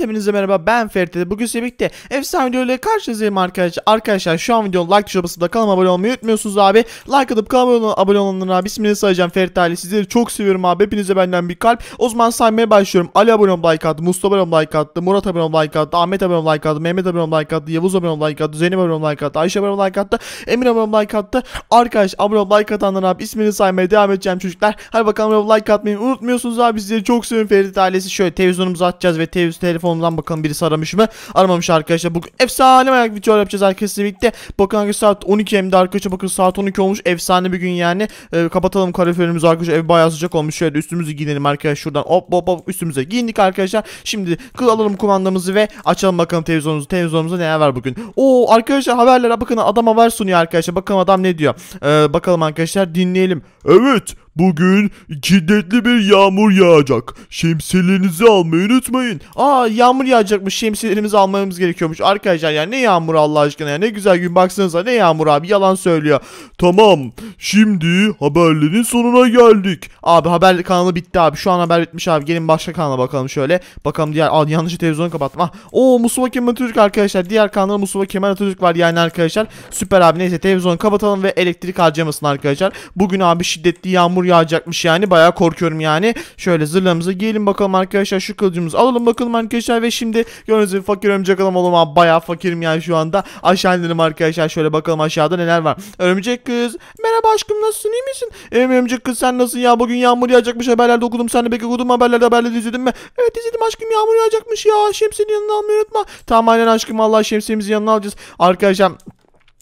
Evet hepinize merhaba ben Ferit Bugün size birlikte efsane videoyla karşınızdayım arkadaşlar. Arkadaşlar şu an videonun like tuşuna basıp da kanalıma abone olmayı unutmuyorsunuz abi. Like atıp kanalıma abone olanlara abi ismini sayacağım Ferit Ali. Sizleri çok seviyorum abi. Hepinize benden bir kalp. O zaman saymaya başlıyorum. Ali abone ol like attı. Mustafa abone ol like attı. Murat abone ol like attı. Ahmet abone ol like attı. Mehmet abone ol like attı. Yavuz abone ol like attı. Zeynep abone ol like attı. Ayşe abone ol like attı. Emir abone ol like attı. Arkadaş abone ol like atanlara abi ismini saymaya devam edeceğim çocuklar. Hadi bakalım abone ol like atmayı unutmuyorsunuz abi. Sizleri çok seviyorum Ferit ailesi. Şöyle televizyonumuzu atacağız ve televizyon telefon telefonumdan bakalım birisi aramış mı? Aramamış arkadaşlar. Bugün efsane ayak video yapacağız herkesle birlikte. Bakın arkadaşlar saat 12 hem de arkadaşlar bakın saat 12 olmuş. Efsane bir gün yani. Ee, kapatalım kaloriferimizi arkadaşlar. Ev bayağı sıcak olmuş. Şöyle üstümüzü giyinelim arkadaşlar. Şuradan hop hop hop üstümüze giyindik arkadaşlar. Şimdi kıl alalım kumandamızı ve açalım bakalım televizyonumuzu. Televizyonumuzda neler var bugün. Oo arkadaşlar haberlere bakın adam haber sunuyor arkadaşlar. Bakalım adam ne diyor. Ee, bakalım arkadaşlar dinleyelim. Evet Bugün şiddetli bir yağmur yağacak. Şemsiyelerinizi almayı unutmayın. Aa yağmur yağacakmış. Şemsiyelerimizi almamız gerekiyormuş. Arkadaşlar ya ne yağmur Allah aşkına ya. Ne güzel gün baksanıza ne yağmur abi yalan söylüyor. Tamam şimdi haberlerin sonuna geldik. Abi haber kanalı bitti abi. Şu an haber bitmiş abi. Gelin başka kanala bakalım şöyle. Bakalım diğer aa, yanlış televizyonu kapattım. Ah, o Mustafa Kemal Atatürk arkadaşlar. Diğer kanalda Mustafa Kemal Atatürk var yani arkadaşlar. Süper abi neyse televizyonu kapatalım ve elektrik harcamasın arkadaşlar. Bugün abi şiddetli yağmur yağmur yağacakmış yani. Bayağı korkuyorum yani. Şöyle zırhlarımızı giyelim bakalım arkadaşlar. Şu kılıcımızı alalım bakalım arkadaşlar. Ve şimdi gördüğünüz gibi fakir örümcek adam oğlum abi. Bayağı fakirim yani şu anda. Aşağı inelim arkadaşlar. Şöyle bakalım aşağıda neler var. Örümcek kız. Merhaba aşkım nasılsın iyi misin? Evet örümcek kız sen nasılsın ya? Bugün yağmur yağacakmış haberlerde okudum. Sen de pek okudun haberlerde haberleri izledin mi? Evet izledim aşkım yağmur yağacakmış ya. Şemsiyenin yanına almayı unutma. Tamam aynen aşkım Allah şemsiyemizi yanına alacağız. Arkadaşlar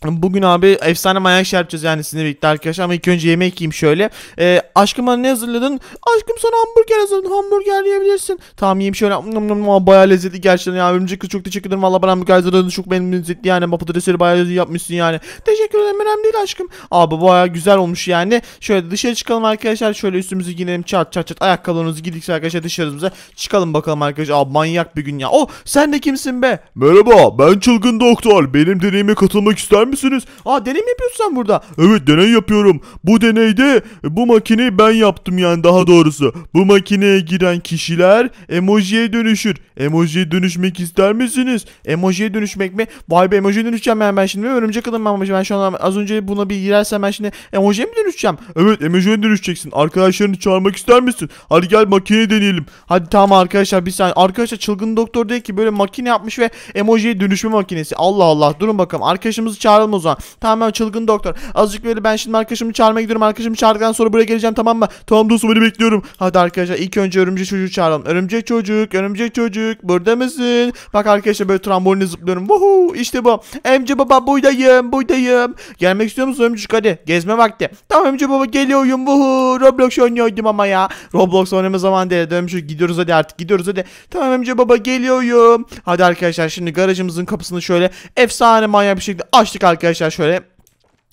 Bugün abi efsane manyak şey yapacağız yani sizinle birlikte arkadaşlar ama ilk önce yemek yiyeyim şöyle. Ee, aşkım bana ne hazırladın? Aşkım sana hamburger hazırladım. Hamburger yiyebilirsin. Tamam yiyeyim şöyle. Baya lezzetli gerçekten ya. Örümcek kız çok teşekkür ederim. Valla bana hamburger hazırladın. Çok benim lezzetli yani. Baba patatesleri baya lezzetli yapmışsın yani. Teşekkür ederim. Önemli değil aşkım. Abi baya güzel olmuş yani. Şöyle dışarı çıkalım arkadaşlar. Şöyle üstümüzü giyinelim. Çat çat çat. Ayakkabılarımızı giydik arkadaşlar dışarımıza. Çıkalım bakalım arkadaşlar. Abi manyak bir gün ya. o oh, sen de kimsin be? Merhaba ben çılgın doktor. Benim deneyime katılmak ister misiniz? Aa deney mi yapıyorsun sen burada? Evet deney yapıyorum. Bu deneyde bu makineyi ben yaptım yani daha doğrusu. Bu makineye giren kişiler emojiye dönüşür. Emojiye dönüşmek ister misiniz? Emojiye dönüşmek mi? Vay be emojiye dönüşeceğim yani ben şimdi. Örümcek adam ben, ben şu an az önce buna bir girersem ben şimdi emojiye mi dönüşeceğim? Evet emojiye dönüşeceksin. Arkadaşlarını çağırmak ister misin? Hadi gel makine deneyelim. Hadi tamam arkadaşlar bir saniye. Arkadaşlar çılgın doktor değil ki böyle makine yapmış ve emojiye dönüşme makinesi. Allah Allah durun bakalım. Arkadaşımızı çağır çağıralım o zaman. Tamam çılgın doktor. Azıcık böyle ben şimdi arkadaşımı çağırmaya gidiyorum. Arkadaşımı çağırdıktan sonra buraya geleceğim tamam mı? Tamam dostum beni bekliyorum. Hadi arkadaşlar ilk önce örümcek çocuğu çağıralım. Örümcek çocuk, örümcek çocuk burada mısın? Bak arkadaşlar böyle trambolinle zıplıyorum. Vuhu işte bu. Emce baba buradayım buradayım. Gelmek istiyor musun örümcek hadi gezme vakti. Tamam emce baba geliyorum vuhu. Roblox oynuyordum ama ya. Roblox oynama zaman değil. Dönmüş gidiyoruz hadi artık gidiyoruz hadi. Tamam emce baba geliyorum. Hadi arkadaşlar şimdi garajımızın kapısını şöyle efsane manyak bir şekilde açtık arkadaşlar şöyle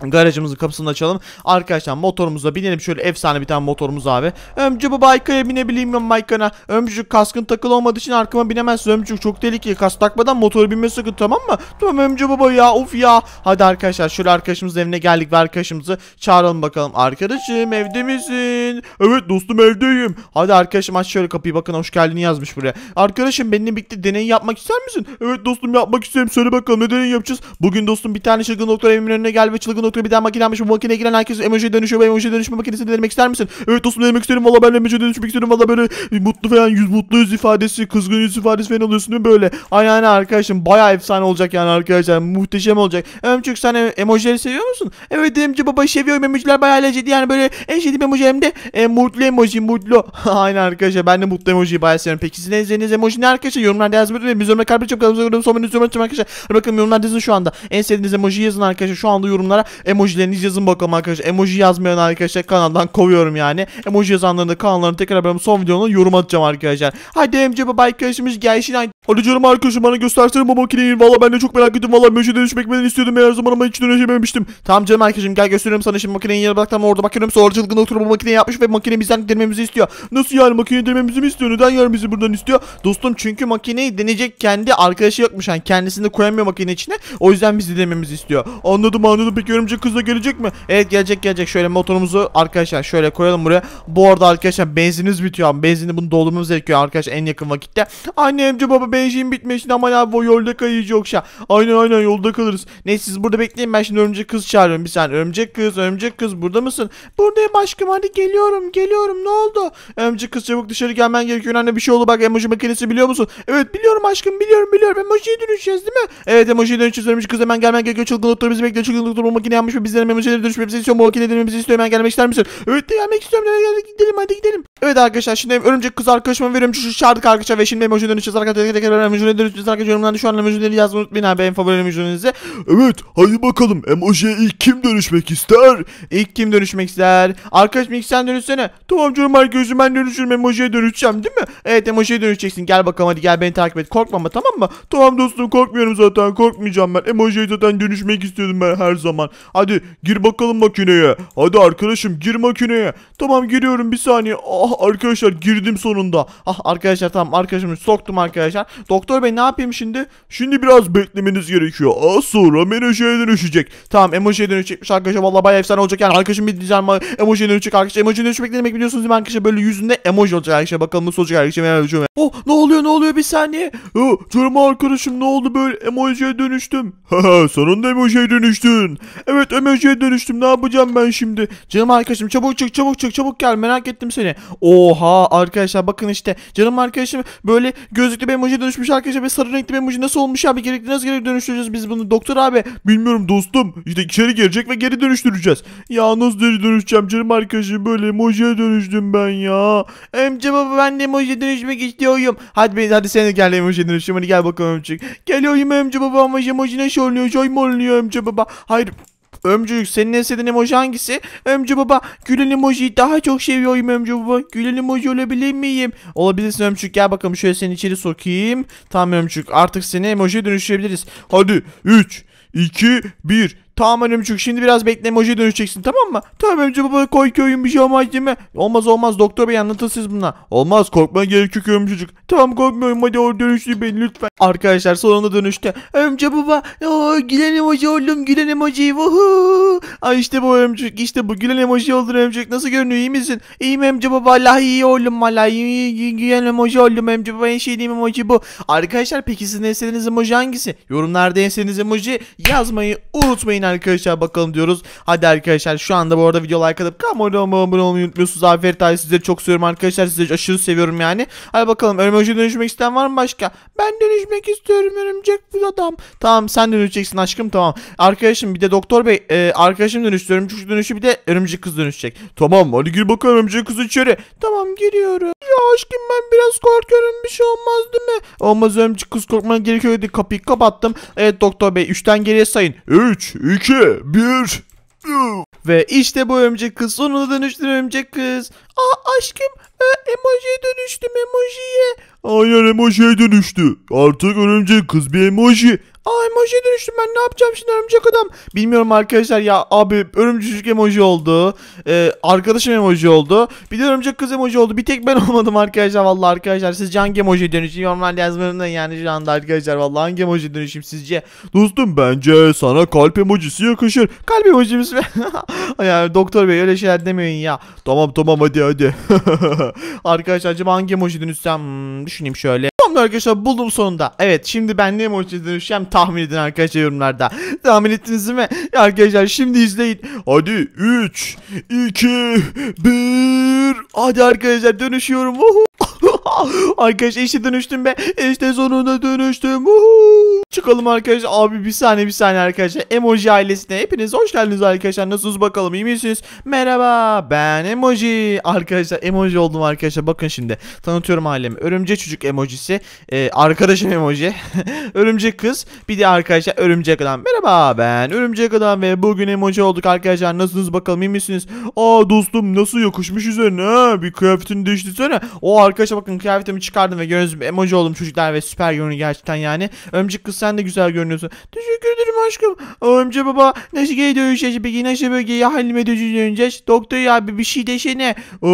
Garajımızın kapısını açalım. Arkadaşlar motorumuza binelim. Şöyle efsane bir tane motorumuz abi. Ömcü bu baykaya binebileyim mi baykana? Ömcü kaskın takılı olmadığı için arkama binemezsin. Ömcü çok tehlikeli. Kask takmadan motoru binme sakın tamam mı? Tamam ömcü baba ya of ya. Hadi arkadaşlar şöyle arkadaşımızın evine geldik ve arkadaşımızı çağıralım bakalım. Arkadaşım evde misin? Evet dostum evdeyim. Hadi arkadaşım aç şöyle kapıyı bakın hoş geldin yazmış buraya. Arkadaşım benimle birlikte deney yapmak ister misin? Evet dostum yapmak istiyorum. Söyle bakalım ne deney yapacağız? Bugün dostum bir tane çılgın doktor evimin önüne gel ve çılgın nokta bir daha makine almış. Bu makineye giren herkes emojiye dönüşüyor. Bu emojiye dönüşme makinesini denemek ister misin? Evet dostum denemek isterim. Valla ben emojiye dönüşmek isterim, Valla böyle mutlu falan yüz mutlu yüz ifadesi, kızgın yüz ifadesi falan oluyorsun değil mi böyle? Ay yani arkadaşım baya efsane olacak yani arkadaşlar. Muhteşem olacak. Emçük sen emojileri seviyor musun? Evet Emci baba seviyorum emojiler baya lecidi Yani böyle en sevdiğim emoji hem de e, mutlu emoji mutlu. Aynen arkadaşlar ben de mutlu emojiyi baya seviyorum. Peki sizin en sevdiğiniz emoji ne arkadaşlar? Yorumlarda yazmayı unutmayın. Biz yorumlara kalp açıp kanalımıza yorum son menüsü yorumlar arkadaşlar. Bakın yorumlarda yazın şu anda. En sevdiğiniz emoji yazın arkadaşlar. Şu anda yorumlara Emojilerinizi yazın bakalım arkadaşlar. Emoji yazmayan arkadaşlar kanaldan kovuyorum yani. Emoji yazanların da kanallarını tekrar benim son videonun yorum atacağım arkadaşlar. Hadi emce baba arkadaşımız gelsin. Hadi canım arkadaşım bana göstersene bu makineyi. Valla ben de çok merak ettim. Valla emoji dönüşmek ben istiyordum. Her zaman ama hiç dönüşememiştim. Tamam canım arkadaşım gel gösteriyorum sana şimdi makineyi yere bıraktım orada bakıyorum. Sonra çılgın oturup bu makineyi yapmış ve makine bizden denememizi istiyor. Nasıl yani makineyi denememizi mi istiyor? Neden yani bizi buradan istiyor? Dostum çünkü makineyi deneyecek kendi arkadaşı yokmuş. Yani kendisini koyamıyor makine içine. O yüzden bizi denememizi istiyor. Anladım anladım. Peki örümcek kız gelecek mi? Evet gelecek gelecek. Şöyle motorumuzu arkadaşlar şöyle koyalım buraya. Bu arada arkadaşlar benzinimiz bitiyor abi. Benzini bunu doldurmamız gerekiyor arkadaşlar en yakın vakitte. Anne amca baba benzin bitmiş. ama ya bu yolda kayıcı yoksa. Aynen aynen yolda kalırız. Neyse siz burada bekleyin ben şimdi örümcek kız çağırıyorum. Bir saniye örümcek kız örümcek kız burada mısın? Buradayım aşkım hadi geliyorum geliyorum ne oldu? Örümcek kız çabuk dışarı gelmen gerekiyor. Anne bir şey oldu bak emoji makinesi biliyor musun? Evet biliyorum aşkım biliyorum biliyorum. Emojiye dönüşeceğiz değil mi? Evet emojiye dönüşeceğiz örümcek kız hemen gelmen gerekiyor. Çılgınlıkları bizi bekliyor. Çılgınlıkları bu makine yanmış mı bizlere memucilere dönüşüp istiyor istiyorum. Bu hareketi edilmemizi istiyorum. Hemen gelmek ister misin? Evet de gelmek istiyorum. Hadi gidelim hadi gidelim. Evet arkadaşlar şimdi örümcek kız arkadaşıma ve şu çağırdık arkadaşlar. Ve şimdi memucilere dönüşeceğiz. Arkadaşlar tekrar tekrar memucilere dönüşeceğiz. Arkadaşlar yorumlarda şu an memucileri yazmayı unutmayın abi. En favori memucilerinizi. Evet hadi bakalım. Emoji'ye ilk kim dönüşmek ister? İlk kim dönüşmek ister? Arkadaş miksen dönüşsene. Tamam canım arkadaşım ben dönüşürüm. Emoji'ye dönüşeceğim değil mi? Evet emojiye dönüşeceksin. Gel bakalım hadi gel beni takip et. Korkma ama tamam mı? Tamam dostum korkmuyorum zaten. Korkmayacağım ben. Emoji'ye zaten dönüşmek istiyordum ben her zaman. Hadi gir bakalım makineye. Hadi arkadaşım gir makineye. Tamam giriyorum bir saniye. Ah arkadaşlar girdim sonunda. Ah arkadaşlar tamam arkadaşımı soktum arkadaşlar. Doktor bey ne yapayım şimdi? Şimdi biraz beklemeniz gerekiyor. Az sonra emojiye dönüşecek. Tamam emojiye dönüşecekmiş arkadaşlar. Valla bayağı efsane olacak yani. Arkadaşım bir diyeceğim emojiye dönüşecek arkadaşlar. Emojiye dönüşmek ne demek biliyorsunuz değil mi arkadaşlar? Böyle yüzünde emoji olacak arkadaşlar. Bakalım nasıl olacak arkadaşlar. Oh ne oluyor ne oluyor bir saniye. Oh, canım arkadaşım ne oldu böyle emojiye dönüştüm. Haha sonunda emojiye dönüştün. Evet Evet emojiye dönüştüm. Ne yapacağım ben şimdi? Canım arkadaşım çabuk çık çabuk çık çabuk gel. Merak ettim seni. Oha arkadaşlar bakın işte. Canım arkadaşım böyle gözlüklü bir emojiye dönüşmüş arkadaşlar. Ve sarı renkli bir emoji nasıl olmuş abi? Gerekli nasıl geri dönüştüreceğiz biz bunu? Doktor abi. Bilmiyorum dostum. İşte içeri gelecek ve geri dönüştüreceğiz. Ya nasıl geri dönüşeceğim canım arkadaşım? Böyle emojiye dönüştüm ben ya. Amca baba ben de emojiye dönüşmek istiyorum. Hadi beni hadi sen de gel emojiye dönüştüm. Hadi gel bakalım çık. Geliyorum amca baba ama emoji nasıl şey oluyor? Joy mu oluyor amca baba? Hayır Ömcülük senin en sevdiğin emoji hangisi? Ömcü baba gülen emojiyi daha çok seviyorum Ömcü baba. Gülen emoji olabilir miyim? Olabilirsin Ömcük gel bakalım şöyle seni içeri sokayım. Tamam Ömcük artık seni emojiye dönüştürebiliriz. Hadi 3 2 1 Tamam Örümcük şimdi biraz bekle emojiye dönüşeceksin tamam mı? Tamam Örümcük baba koy köyün bir şey olmaz değil mi? Olmaz olmaz doktor bey anlatın siz buna. Olmaz korkma gerek yok ömçücük. Tamam korkmuyorum hadi o dönüştü beni lütfen. Arkadaşlar sonunda dönüştü. Örümcük baba o gülen emoji oldum gülen emoji. Vuhuu. Ay işte bu Örümcük işte bu gülen emoji oldu Örümcük nasıl görünüyor iyi misin? İyiyim Örümcük baba vallahi iyi oldum vallahi iyi, gülen emoji oldum Örümcük baba en sevdiğim emoji bu. Arkadaşlar peki sizin en sevdiğiniz emoji hangisi? Yorumlarda en sevdiğiniz emoji yazmayı unutmayın arkadaşlar bakalım diyoruz. Hadi arkadaşlar şu anda bu arada video like atıp kanalıma abone olmayı unutmuyorsunuz. Aferin tabi sizleri çok seviyorum arkadaşlar. Sizleri aşırı seviyorum yani. Hadi bakalım örümceğe dönüşmek isteyen var mı başka? Ben dönüşmek istiyorum örümcek bu adam. Tamam sen dönüşeceksin aşkım tamam. Arkadaşım bir de doktor bey e, arkadaşım dönüştü. Örümcek dönüşü bir de örümcek kız dönüşecek. Tamam hadi gir bakalım örümcek kız içeri. Tamam giriyorum. Ya aşkım ben biraz korkuyorum bir şey olmaz değil mi? Olmaz ömcük kız korkman gerekiyor dedi kapıyı kapattım. Evet doktor bey 3'ten geriye sayın. 3, 2, 1. Ve işte bu örümcek kız sonunda dönüştün örümcek kız. Aa aşkım e, emojiye dönüştüm emojiye. Aynen emojiye dönüştü. Artık örümcek kız bir emoji. Ay emoji dönüştüm ben ne yapacağım şimdi örümcek adam. Bilmiyorum arkadaşlar ya abi örümcücük emoji oldu. Ee, arkadaşım emoji oldu. Bir de örümcek kız emoji oldu. Bir tek ben olmadım arkadaşlar vallahi arkadaşlar. siz hangi emoji dönüşeyim? Normal yazmanımdan yani şu anda arkadaşlar vallahi hangi emoji dönüşeyim sizce? Dostum bence sana kalp emojisi yakışır. Kalp emojimiz mi? yani doktor bey öyle şeyler demeyin ya. Tamam tamam hadi hadi. arkadaşlar acaba hangi emoji dönüşsem hmm, düşüneyim şöyle. Tamam arkadaşlar buldum sonunda. Evet şimdi ben ne emoji dönüşeceğim tahmin edin arkadaşlar yorumlarda. Tahmin ettiniz mi? Arkadaşlar şimdi izleyin. Hadi 3, 2, 1. Hadi arkadaşlar dönüşüyorum. arkadaşlar işte dönüştüm be. İşte sonunda dönüştüm. Uhu. Çıkalım arkadaşlar. Abi bir saniye bir saniye arkadaşlar. Emoji ailesine hepiniz hoş geldiniz arkadaşlar. Nasılsınız bakalım iyi misiniz? Merhaba ben Emoji. Arkadaşlar Emoji oldum arkadaşlar. Bakın şimdi tanıtıyorum ailemi. Örümce çocuk emojisi. Ee, arkadaşım emoji. örümcek kız. Bir de arkadaşlar örümcek adam. Merhaba ben örümcek adam ve bugün emoji olduk arkadaşlar. Nasılsınız bakalım iyi misiniz? Aa dostum nasıl yakışmış üzerine. Bir kıyafetini değiştirsene. O arkadaşlar bakın kıyafetimi çıkardım ve gözüm emoji oldum çocuklar ve süper yönü gerçekten yani. Örümcek kız sen de güzel görünüyorsun. Teşekkür ederim aşkım. Amca baba nasıl geri dönüşeceğiz peki? Nasıl bölgeye halime döneceğiz? Doktor ya bir, bir şey deşene. Ee,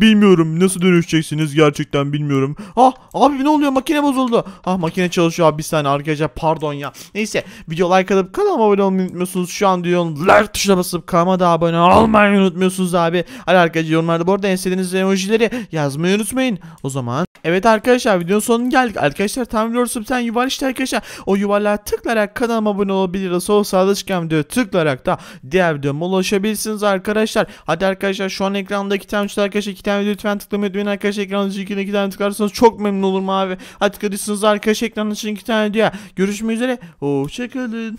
bilmiyorum. Nasıl dönüşeceksiniz gerçekten bilmiyorum. Ah abi ne oluyor? Makine bozuldu. Ah makine çalışıyor abi bir saniye arkadaşlar. Pardon ya. Neyse video like atıp kanalıma abone olmayı unutmuyorsunuz. Şu an diyorum like tuşuna basıp kanalıma abone olmayı unutmuyorsunuz abi. Hadi arkadaşlar yorumlarda bu arada istediğiniz emojileri yazmayı unutmayın. O zaman Evet arkadaşlar videonun sonuna geldik. Arkadaşlar tam biliyorsun sen yuvarlı arkadaşlar. O yuvarlığa tıklayarak kanalıma abone olabilir. Sol sağda çıkan tıklayarak da diğer videoma ulaşabilirsiniz arkadaşlar. Hadi arkadaşlar şu an ekranda iki tane arkadaşlar iki tane video lütfen tıklamayı unutmayın arkadaşlar. ekranın iki, iki tane tıklarsanız çok memnun olurum abi. Hadi tıkladıysanız arkadaşlar ekranda iki tane diye Görüşmek üzere. Hoşçakalın.